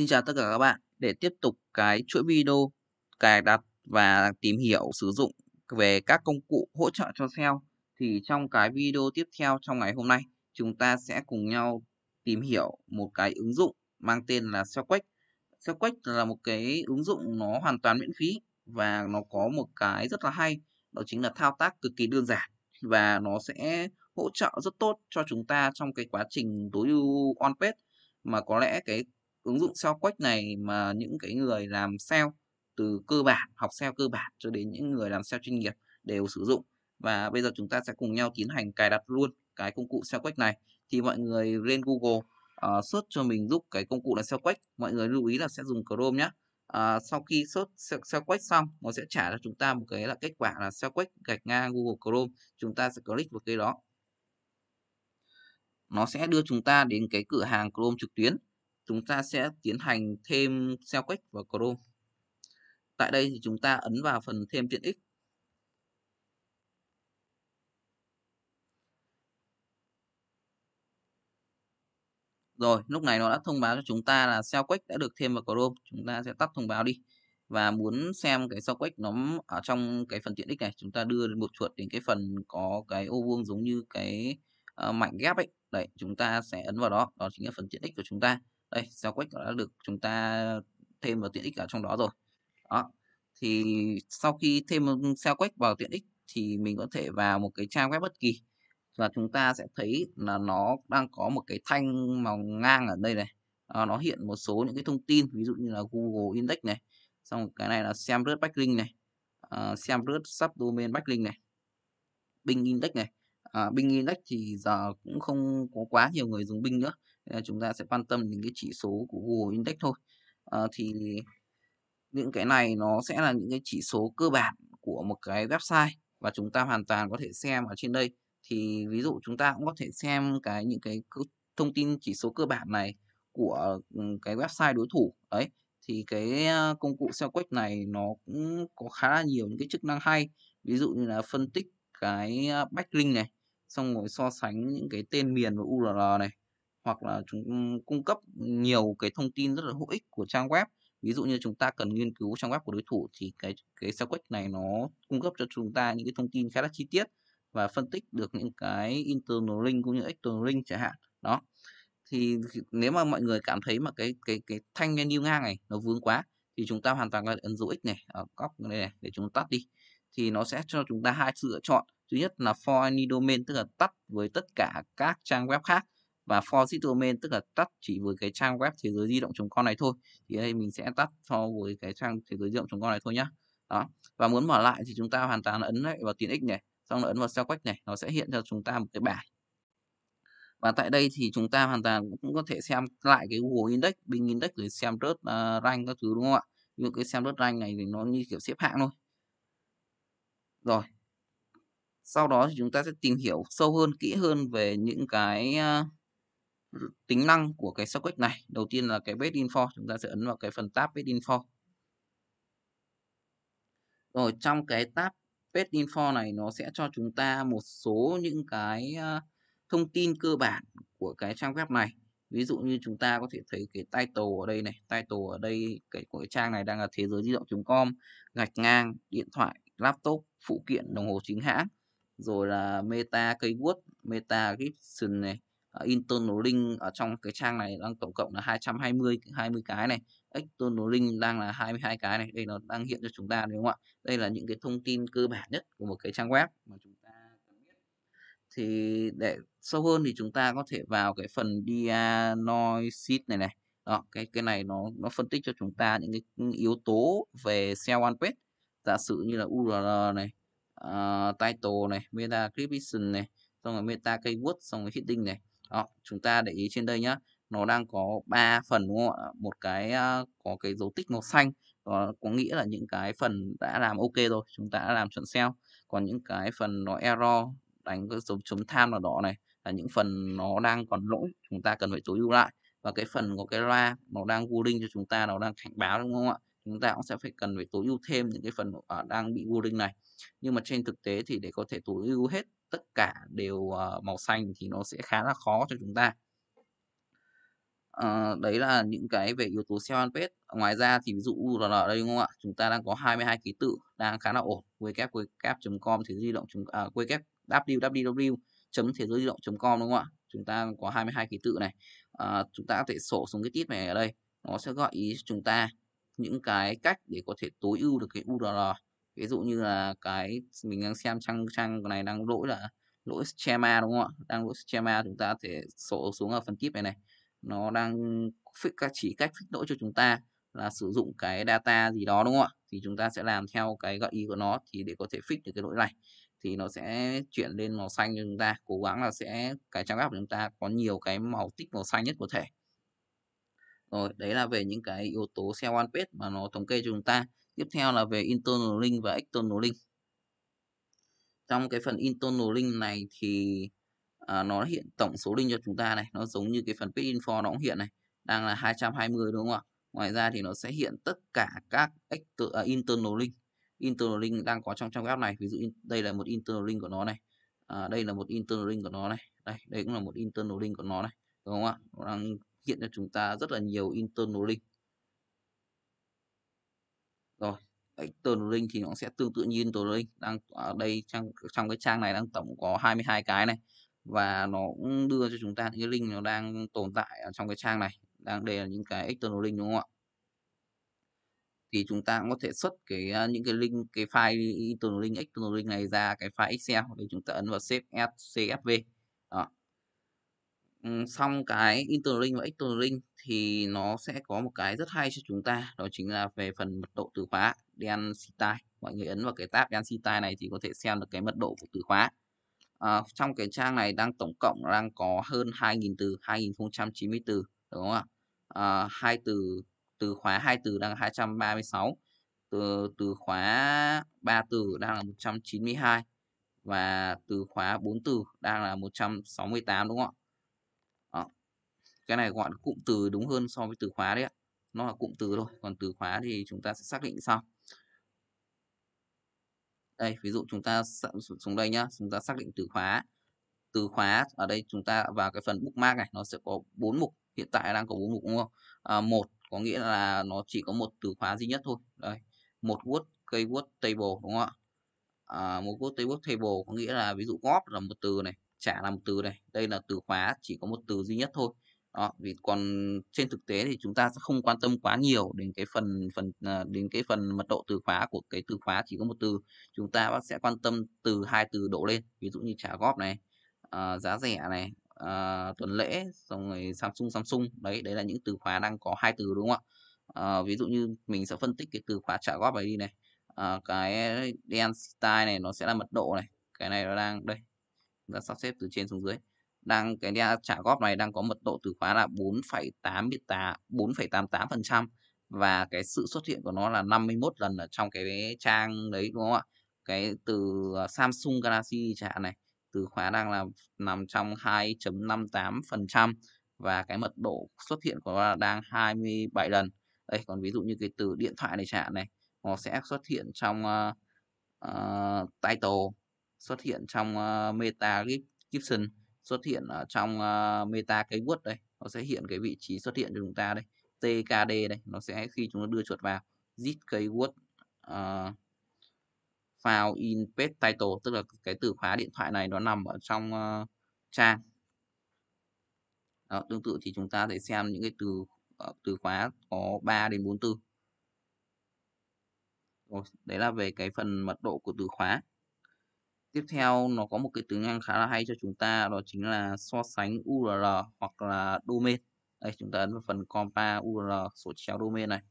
Xin chào tất cả các bạn. Để tiếp tục cái chuỗi video cài đặt và tìm hiểu sử dụng về các công cụ hỗ trợ cho SEO thì trong cái video tiếp theo trong ngày hôm nay chúng ta sẽ cùng nhau tìm hiểu một cái ứng dụng mang tên là SEOquest. SEOquest là một cái ứng dụng nó hoàn toàn miễn phí và nó có một cái rất là hay đó chính là thao tác cực kỳ đơn giản và nó sẽ hỗ trợ rất tốt cho chúng ta trong cái quá trình tối ưu on page mà có lẽ cái ứng dụng SEO Quách này mà những cái người làm SEO từ cơ bản, học SEO cơ bản cho đến những người làm SEO chuyên nghiệp đều sử dụng. Và bây giờ chúng ta sẽ cùng nhau tiến hành cài đặt luôn cái công cụ SEO Quách này. Thì mọi người lên Google uh, search cho mình giúp cái công cụ là SEO Quách. Mọi người lưu ý là sẽ dùng Chrome nhé. Uh, ờ, sau khi search SEO Quách xong, nó sẽ trả cho chúng ta một cái là kết quả là SEO Quách gạch ngang Google Chrome. Chúng ta sẽ click vào cái đó. Nó sẽ đưa chúng ta đến cái cửa hàng Chrome trực tuyến chúng ta sẽ tiến hành thêm SEO Quách vào Chrome. Tại đây thì chúng ta ấn vào phần thêm tiện ích. Rồi, lúc này nó đã thông báo cho chúng ta là SEO Quách đã được thêm vào Chrome. Chúng ta sẽ tắt thông báo đi. Và muốn xem cái SEO Quách nó ở trong cái phần tiện ích này, chúng ta đưa một chuột đến cái phần có cái ô vuông giống như cái uh, mảnh ghép ấy. Đấy, chúng ta sẽ ấn vào đó. Đó chính là phần tiện ích của chúng ta đây Zaquix đã được chúng ta thêm vào tiện ích ở trong đó rồi đó thì sau khi thêm Zaquix vào tiện ích thì mình có thể vào một cái trang web bất kỳ và chúng ta sẽ thấy là nó đang có một cái thanh màu ngang ở đây này à, nó hiện một số những cái thông tin ví dụ như là Google Index này xong cái này là xem rớt backlink này à, xem rớt subdomain backlink này Bing Index này à, Bing Index thì giờ cũng không có quá nhiều người dùng Bing nữa chúng ta sẽ quan tâm đến cái chỉ số của Google Index thôi. À, thì những cái này nó sẽ là những cái chỉ số cơ bản của một cái website và chúng ta hoàn toàn có thể xem ở trên đây. Thì ví dụ chúng ta cũng có thể xem cái những cái thông tin chỉ số cơ bản này của ừ, cái website đối thủ đấy thì cái ờ, công cụ SEOquest này nó cũng có khá là nhiều những cái chức năng hay ví dụ như là phân tích cái ờ, backlink này xong rồi so sánh những cái tên miền và URL này hoặc là chúng cung cấp nhiều cái thông tin rất là hữu ích của trang web ví dụ như chúng ta cần nghiên cứu trang web của đối thủ thì cái cái SEO Quest này nó cung cấp cho chúng ta những cái thông tin khá là chi tiết và phân tích được những cái internal link cũng như external link chẳng hạn đó thì nếu mà mọi người cảm thấy mà cái cái cái thanh menu ngang này nó vướng quá thì chúng ta hoàn toàn có thể ấn dấu x này ở góc này, này để chúng tắt đi thì nó sẽ cho chúng ta hai sự lựa chọn thứ nhất là for any domain tức là tắt với tất cả các trang web khác và for zip domain tức là tắt chỉ với cái trang web thế giới di động con này thôi thì đây mình sẽ tắt so với cái trang thế giới di động con này thôi nhá đó và muốn mở lại thì chúng ta hoàn toàn ấn lại vào tiện ích này xong là ấn vào sao quách này nó sẽ hiện cho chúng ta một cái bảng và tại đây thì chúng ta hoàn toàn cũng có thể xem lại cái Google Index, Bing Index để xem rớt uh, rank các thứ đúng không ạ? Những cái xem rớt rank này thì nó như kiểu xếp hạng thôi. Rồi. Sau đó thì chúng ta sẽ tìm hiểu sâu hơn, kỹ hơn về những cái uh, tính năng của cái socket này đầu tiên là cái bed info chúng ta sẽ ấn vào cái phần tab bed info rồi trong cái tab bed info này nó sẽ cho chúng ta một số những cái ờ, thông tin cơ bản của cái trang web này ví dụ như chúng ta có thể thấy cái title ở đây này title ở đây cái của cái trang này đang là thế giới di động.com gạch ngang điện thoại laptop phụ kiện đồng hồ chính hãng rồi là meta keyword meta description này Ờ, internal link ở trong cái trang này đang tổng cộng là 220 20 cái này external link đang là 22 cái này đây nó đang hiện cho chúng ta đúng không ạ đây là những cái thông tin cơ bản nhất của một cái trang web mà chúng ta cần biết thì để sâu hơn thì chúng ta có thể vào cái phần diagnosis này này đó, cái cái này nó nó phân tích cho chúng ta những cái yếu tố về SEO on page giả sử như là URL này uh, title này meta description này xong rồi meta keyword xong rồi heading này đó chúng ta để ý trên đây nhá nó đang có ba phần đúng không ạ một cái có cái dấu tích màu xanh có, có nghĩa là những cái phần đã làm ok rồi chúng ta đã làm chuẩn SEO còn những cái phần nó error đánh cái dấu chấm tham nào đỏ này là những phần nó đang còn lỗi chúng ta cần phải tối ưu lại và cái phần của cái loa nó đang warning cho chúng ta nó đang cảnh báo đúng không ạ chúng ta cũng sẽ phải cần phải tối ưu thêm những cái phần à, đang bị warning này nhưng mà trên thực tế thì để có thể tối ưu hết tất cả đều ờ, màu xanh thì nó sẽ khá là khó cho chúng ta à, đấy là những cái về yếu tố SEO page ngoài ra thì ví dụ url ở đây đúng không ạ chúng ta đang có 22 ký tự đang khá là ổn wcap wcap com thế giới di động à, wcap www thế giới di động com đúng không ạ chúng ta có 22 ký tự này à, chúng ta có thể sổ xuống cái tít này ở đây nó sẽ gợi ý cho chúng ta những cái cách để có thể tối ưu được cái url ví dụ như là cái mình đang xem trang trang này đang lỗi là lỗi schema đúng không ạ đang lỗi schema chúng ta thể sổ xuống ở phần tiếp này này nó đang fix các chỉ cách fix lỗi cho chúng ta là sử dụng cái data gì đó đúng không ạ thì chúng ta sẽ làm theo cái gợi ý của nó thì để có thể fix được cái lỗi này thì nó sẽ chuyển lên màu xanh cho chúng ta cố gắng là sẽ cái trang web của chúng ta có nhiều cái màu tích màu xanh nhất có thể rồi đấy là về những cái yếu tố SEO one page mà nó thống kê cho chúng ta Tiếp theo là về internal link và external link. Trong cái phần internal link này thì à, nó hiện tổng số link cho chúng ta này, nó giống như cái phần page info nó cũng hiện này, đang là 220 đúng không ạ? Ngoài ra thì nó sẽ hiện tất cả các external, uh, à, internal link. Internal link đang có trong trang web này, ví dụ đây là một internal link của nó này. À, đây là một internal link của nó này. Đây, đây cũng là một internal link của nó này. Đúng không ạ? Nó đang hiện cho chúng ta rất là nhiều internal link rồi external link thì nó sẽ tương tự như internal link đang ở đây trong trong cái trang này đang tổng có 22 cái này và nó cũng đưa cho chúng ta những cái link nó đang tồn tại ở trong cái trang này đang đề là những cái external link đúng không ạ thì chúng ta cũng có thể xuất cái ờ, những cái link cái file internal link external link này ra cái file excel để chúng ta ấn vào save as csv xong cái interlink và exterlink thì nó sẽ có một cái rất hay cho chúng ta đó chính là về phần mật độ từ khóa density mọi người ấn vào cái tab density này thì có thể xem được cái mật độ của từ khóa à, trong cái trang này đang tổng cộng đang có hơn 2.000 từ 2.090 từ đúng không ạ à, hai từ từ khóa hai từ đang 236 từ từ khóa ba từ đang là 192 và từ khóa 4 từ đang là 168 đúng không ạ cái này gọi cụm từ đúng hơn so với từ khóa đấy ạ nó là cụm từ thôi còn từ khóa thì chúng ta sẽ xác định sau đây ví dụ chúng ta xuống đây nhá chúng ta xác định từ khóa từ khóa ở đây chúng ta vào cái phần bookmark này nó sẽ có bốn mục hiện tại đang có bốn mục đúng không à, một có nghĩa là nó chỉ có một từ khóa duy nhất thôi đây một word keyword table đúng không ạ à, một word keyword table có nghĩa là ví dụ góp là một từ này trả là một từ này đây là từ khóa chỉ có một từ duy nhất thôi đó, vì còn trên thực tế thì chúng ta sẽ không quan tâm quá nhiều đến cái phần phần à, đến cái phần mật độ từ khóa của cái từ khóa chỉ có một từ chúng ta sẽ quan tâm từ hai từ độ lên ví dụ như trả góp này à, giá rẻ này à, tuần lễ xong rồi Samsung Samsung đấy đấy là những từ khóa đang có hai từ đúng không ạ à, ví dụ như mình sẽ phân tích cái từ khóa trả góp này đi này à, cái density này nó sẽ là mật độ này cái này nó đang đây chúng ta sắp xếp từ trên xuống dưới đang cái trả góp này đang có mật độ từ khóa là 4,88 4,88% và cái sự xuất hiện của nó là 51 lần ở trong cái trang đấy đúng không ạ? Cái từ à, Samsung Galaxy trả này từ khóa đang là nằm trong 2.58% và cái mật độ xuất hiện của nó là đang 27 lần. Đây còn ví dụ như cái từ điện thoại này trả này nó sẽ xuất hiện trong uh, uh, title xuất hiện trong uh, meta description xuất hiện ở trong meta cái word đây nó sẽ hiện cái vị trí xuất hiện cho chúng ta đây tkd đây nó sẽ khi chúng ta đưa chuột vào zip keyword uh, file in page title tức là cái từ khóa điện thoại này nó nằm ở trong uh, trang đó, tương tự thì chúng ta sẽ xem những cái từ uh, từ khóa có 3 đến 4 từ đấy là về cái phần mật độ của từ khóa tiếp theo nó có một cái tính năng khá là hay cho chúng ta đó chính là so sánh URL hoặc là domain đây chúng ta ấn vào phần compa URL số chéo domain này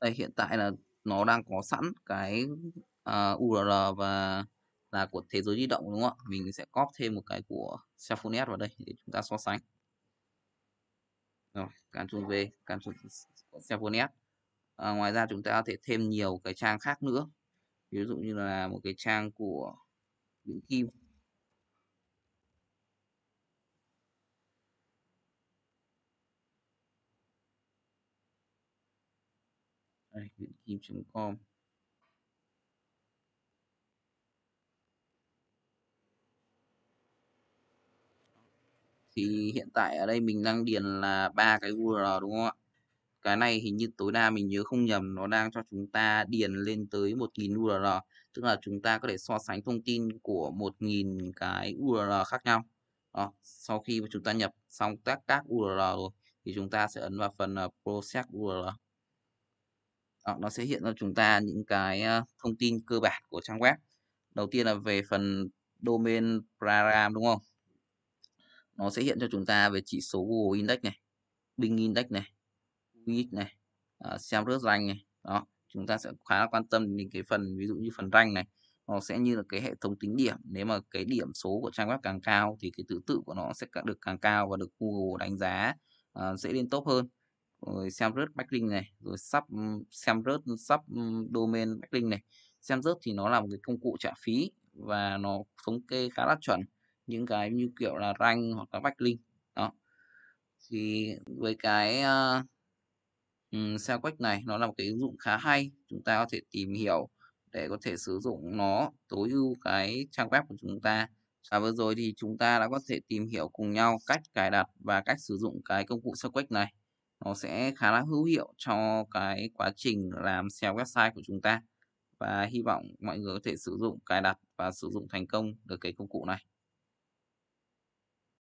đây hiện tại là nó đang có sẵn cái uh, ờ, URL và là của thế giới di động đúng không ạ mình sẽ copy thêm một cái của Safonet vào đây để chúng ta so sánh rồi Ctrl V Ctrl Safonet à, ngoài ra chúng ta có thể thêm nhiều cái trang khác nữa ví dụ như là một cái trang của Vĩnh Kim đây vịnhkim.com thì hiện tại ở đây mình đang điền là ba cái URL đúng không ạ cái này hình như tối đa mình nhớ không nhầm nó đang cho chúng ta điền lên tới 1.000 URL tức là chúng ta có thể so sánh thông tin của 1.000 cái URL khác nhau đó, sau khi mà chúng ta nhập xong các các URL rồi thì chúng ta sẽ ấn vào phần uh, process URL đó, nó sẽ hiện cho chúng ta những cái uh, thông tin cơ bản của trang web đầu tiên là về phần domain program đúng không nó sẽ hiện cho chúng ta về chỉ số Google Index này Bing Index này quiz này uh, xem rớt rank này đó chúng ta sẽ khá là quan tâm đến cái phần ví dụ như phần rank này nó sẽ như là cái hệ thống tính điểm nếu mà cái điểm số của trang web càng cao thì cái thứ tự của nó sẽ được càng cao và được Google đánh giá uh, dễ lên tốt hơn rồi xem rớt backlink này rồi sắp xem rớt sắp domain backlink này xem rớt thì nó là một cái công cụ trả phí và nó thống kê khá là chuẩn những cái như kiểu là rank hoặc là backlink đó thì với cái uh, um, SEOquest này nó là một cái ứng dụng khá hay chúng ta có thể tìm hiểu để có thể sử dụng nó tối ưu cái trang web của chúng ta và vừa rồi thì chúng ta đã có thể tìm hiểu cùng nhau cách cài đặt và cách sử dụng cái công cụ SEOquest này nó sẽ khá là hữu hiệu cho cái quá trình làm SEO website của chúng ta và hy vọng mọi người có thể sử dụng cài đặt và sử dụng thành công được cái công cụ này